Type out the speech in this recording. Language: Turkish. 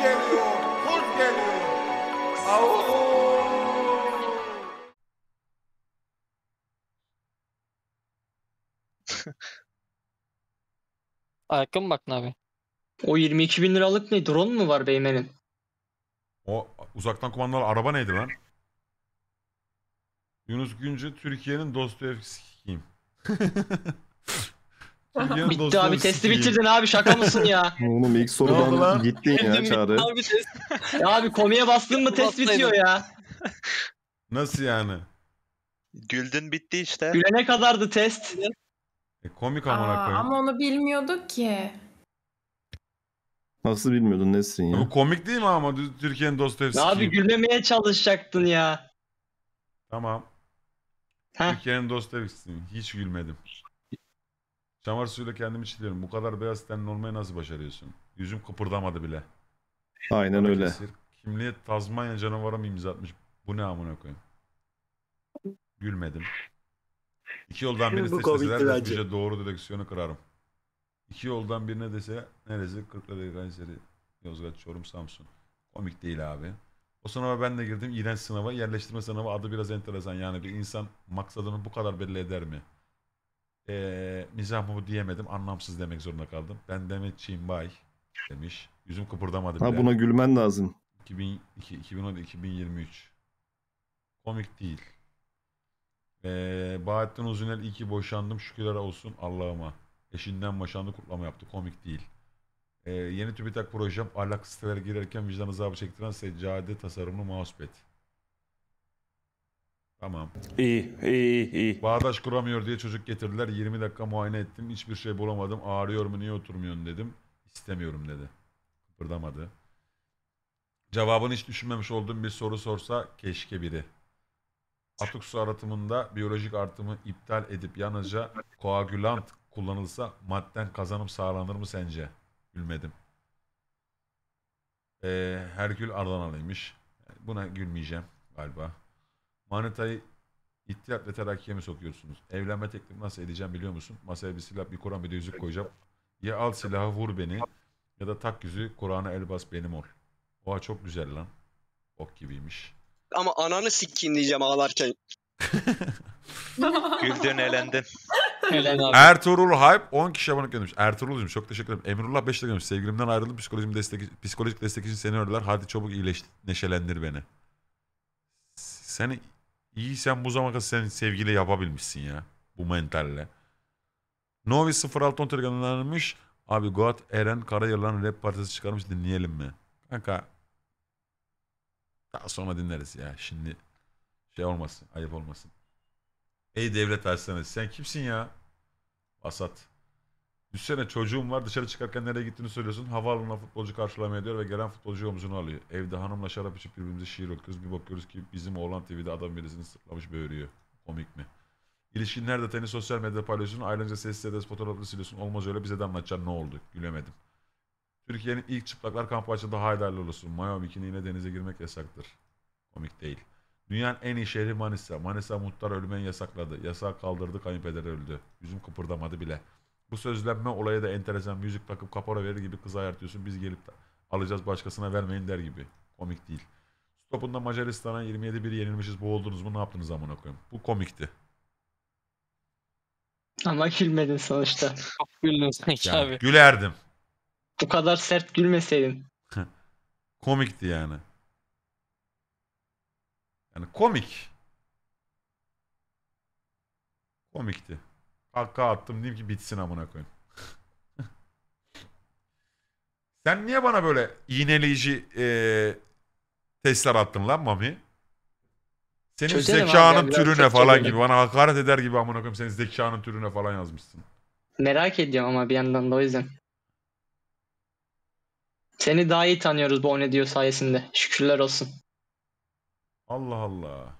geliyor, kurt geliyor. Avuuu. Arkam bak abi. O 22 bin liralık ne? Drone mu var Beymen'in? O uzaktan kumandalı araba neydi lan? Yunus Güncü Türkiye'nin dostu Dostoyevski'yim. Bitti abi testi bitirdin abi şaka mısın ya? Oğlum ilk sorudan gittin ya Çağrı. abi, test... abi komiye bastın mı test bitiyor ya. Nasıl yani? Güldün bitti işte. Gülene kadardı test. E, komik amına koyayım. Ama onu bilmiyorduk ki. Nasıl bilmiyordun Nesrin ya? Bu komik değil mi ama Türkiye'nin dostu Dostoyevski? Abi gülmemeye çalışacaktın ya. Tamam. Heh. Türkiye'nin Dostoyevski'sin. Hiç gülmedim. Çamur suyuyla kendimi çiliyorum. Bu kadar beyaz tenli olmayı nasıl başarıyorsun? Yüzüm kıpırdamadı bile. Aynen öyle. Kimliğe Tazmanya canavara mı imza atmış? Bu ne amına koyayım? Gülmedim. İki yoldan birini Bu komikti seçseler bence. doğru direksiyonu kırarım. İki yoldan birine dese neresi? Kırklareli, Kayseri, Yozgat, Çorum, Samsun. Komik değil abi. O sınava ben de girdim. İğrenç sınava. Yerleştirme sınavı adı biraz enteresan. Yani bir insan maksadını bu kadar belli eder mi? Ee, mizah mı bu diyemedim. Anlamsız demek zorunda kaldım. Ben Demetçiyim bay demiş. Yüzüm kıpırdamadı bile. Ha buna gülmen lazım. 2002, 2010, 2023. Komik değil. Ee, Bahattin Uzunel iyi ki boşandım şükürler olsun Allah'ıma. Eşinden boşandı kutlama yaptı. Komik değil. Ee, yeni TÜBİTAK projem ahlak sitelere girerken vicdan azabı çektiren seccade tasarımlı mousepad. Tamam. İyi, iyi, iyi. Bağdaş kuramıyor diye çocuk getirdiler. 20 dakika muayene ettim. Hiçbir şey bulamadım. Ağrıyor mu niye oturmuyorsun dedim. İstemiyorum dedi. Kıpırdamadı. Cevabını hiç düşünmemiş olduğum bir soru sorsa keşke biri. Atık su aratımında biyolojik artımı iptal edip yalnızca koagülant kullanılsa madden kazanım sağlanır mı sence? Gülmedim. Ee, Herkül Ardanalıymış. Buna gülmeyeceğim galiba. Manitayı ihtiyat ve terakkiye mi sokuyorsunuz? Evlenme teklifi nasıl edeceğim biliyor musun? Masaya bir silah, bir Kur'an, bir de yüzük koyacağım. Ya al silahı vur beni ya da tak yüzüğü Kur'an'a el bas benim ol. Oha çok güzel lan. Ok gibiymiş. Ama ananı sikkin diyeceğim ağlarken. Güldün elendin. Ertuğrul Hype 10 kişi abonelik göndermiş. Ertuğrul'cum çok teşekkür ederim. Emrullah 5 göndermiş. Sevgilimden ayrıldım. Psikolojim destek, psikolojik destek için seni ördüler. Hadi çabuk iyileş, neşelendir beni. Seni İyi sen bu zamana kadar senin sevgili yapabilmişsin ya. Bu mentalle. Novi 06 telegramlanmış. Abi God Eren Karayılan rap partisi çıkarmış dinleyelim mi? Kanka. Daha sonra dinleriz ya. Şimdi şey olmasın. Ayıp olmasın. Ey devlet hastanesi sen kimsin ya? basat. Düşsene çocuğum var dışarı çıkarken nereye gittiğini söylüyorsun. Havaalanına futbolcu karşılamaya diyor ve gelen futbolcu omzunu alıyor. Evde hanımla şarap içip birbirimize şiir okuyoruz. Bir bakıyoruz ki bizim oğlan TV'de adam birisini sırtlamış böğürüyor. Komik mi? İlişkin nerede teni sosyal medyada paylaşıyorsun. Ayrıca sessiz edes fotoğrafını siliyorsun. Olmaz öyle bize de anlatacaksın ne oldu. Gülemedim. Türkiye'nin ilk çıplaklar kampı açıldı. Haydarlı olsun. Mayo bikiniyle denize girmek yasaktır. Komik değil. Dünyanın en iyi şehri Manisa. Manisa muhtar ölmeyi yasakladı. Yasağı kaldırdı kayınpeder öldü. Yüzüm kıpırdamadı bile. Bu sözlenme olayı da enteresan. Müzik takıp kapora verir gibi kız ayartıyorsun. Biz gelip de alacağız başkasına vermeyin der gibi. Komik değil. Stopunda Macaristan'a 27-1 yenilmişiz. Boğuldunuz mu ne yaptınız amına koyayım? Bu komikti. Ama gülmedin sonuçta. Çok güldün sanki yani, abi. Gülerdim. Bu kadar sert gülmeseydin. Komikti yani. Yani komik. Komikti. Hakka attım diyeyim ki bitsin amına koyun. Sen niye bana böyle iğneleyici e, testler attın lan Mami? Senin Çözelim zekanın abi, türüne falan gibi. Bana hakaret eder gibi amına koyayım senin zekanın türüne falan yazmışsın. Merak ediyorum ama bir yandan da o yüzden. Seni daha iyi tanıyoruz bu ne diyor sayesinde. Şükürler olsun. Allah Allah.